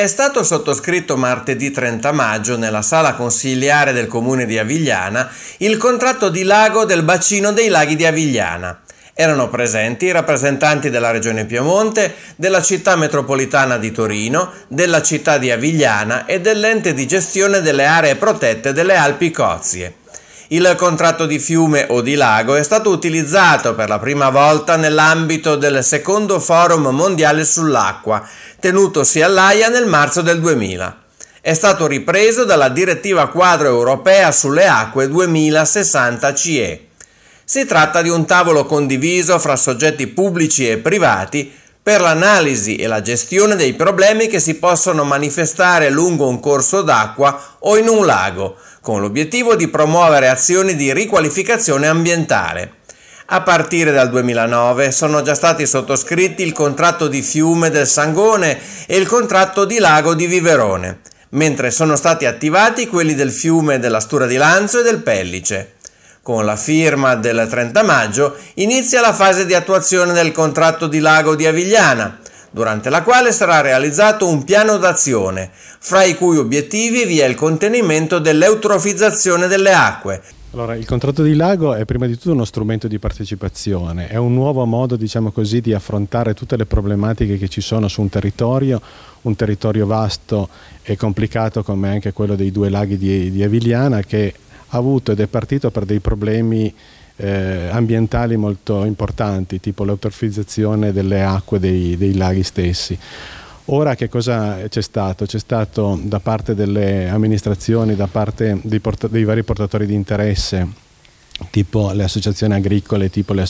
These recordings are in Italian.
è stato sottoscritto martedì 30 maggio nella sala consiliare del comune di Avigliana il contratto di lago del bacino dei laghi di Avigliana. Erano presenti i rappresentanti della Regione Piemonte, della città metropolitana di Torino, della città di Avigliana e dell'ente di gestione delle aree protette delle Alpi Cozie. Il contratto di fiume o di lago è stato utilizzato per la prima volta nell'ambito del secondo forum mondiale sull'acqua, tenutosi all'AIA nel marzo del 2000. È stato ripreso dalla direttiva quadro europea sulle acque 2060 CE. Si tratta di un tavolo condiviso fra soggetti pubblici e privati per l'analisi e la gestione dei problemi che si possono manifestare lungo un corso d'acqua o in un lago, con l'obiettivo di promuovere azioni di riqualificazione ambientale. A partire dal 2009 sono già stati sottoscritti il contratto di fiume del Sangone e il contratto di lago di Viverone, mentre sono stati attivati quelli del fiume della Stura di Lanzo e del Pellice. Con la firma del 30 maggio inizia la fase di attuazione del contratto di Lago di Avigliana, durante la quale sarà realizzato un piano d'azione, fra i cui obiettivi vi è il contenimento dell'eutrofizzazione delle acque, allora, il contratto di lago è prima di tutto uno strumento di partecipazione, è un nuovo modo, diciamo così, di affrontare tutte le problematiche che ci sono su un territorio, un territorio vasto e complicato come anche quello dei due laghi di, di Avigliana che avuto ed è partito per dei problemi eh, ambientali molto importanti, tipo l'autorfizzazione delle acque dei, dei laghi stessi. Ora che cosa c'è stato? C'è stato da parte delle amministrazioni, da parte dei, dei, vari portatori di interesse, tipo le associazioni agricole, tipo le,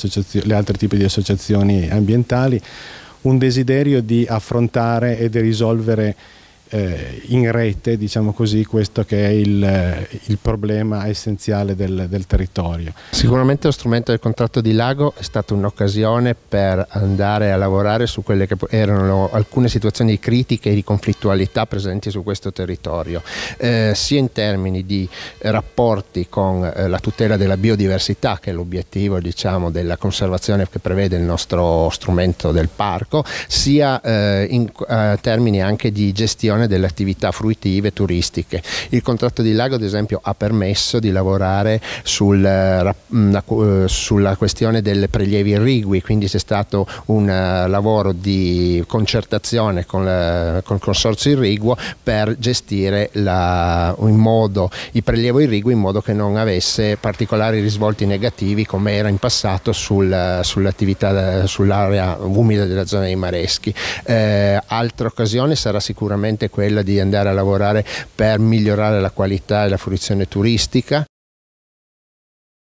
le altri tipi di associazioni ambientali, un desiderio di affrontare e di risolvere eh, in rete diciamo così, questo che è il, eh, il problema essenziale del, del, territorio. Sicuramente lo strumento del contratto di lago è stata un'occasione per andare a lavorare su quelle che erano alcune situazioni critiche e di conflittualità presenti su questo territorio, eh, sia in termini di rapporti con eh, la tutela della biodiversità, che è l'obiettivo diciamo, della conservazione che prevede il nostro strumento del parco, sia eh, in eh, termini anche di gestione promozione delle attività fruitive turistiche. Il contratto di Lago ad esempio ha permesso di lavorare sul, eh, mm, eh, sulla questione delle prelievi irrigui, quindi c'è stato un eh, lavoro di concertazione con, la, con il consorzio irriguo per gestire la, modo, il prelievo irriguo in modo che non avesse particolari risvolti negativi come era in passato sul, sull'area umida della zona dei Mareschi. Eh, altra occasione sarà sicuramente quella di andare a lavorare per migliorare la qualità e la fruizione turistica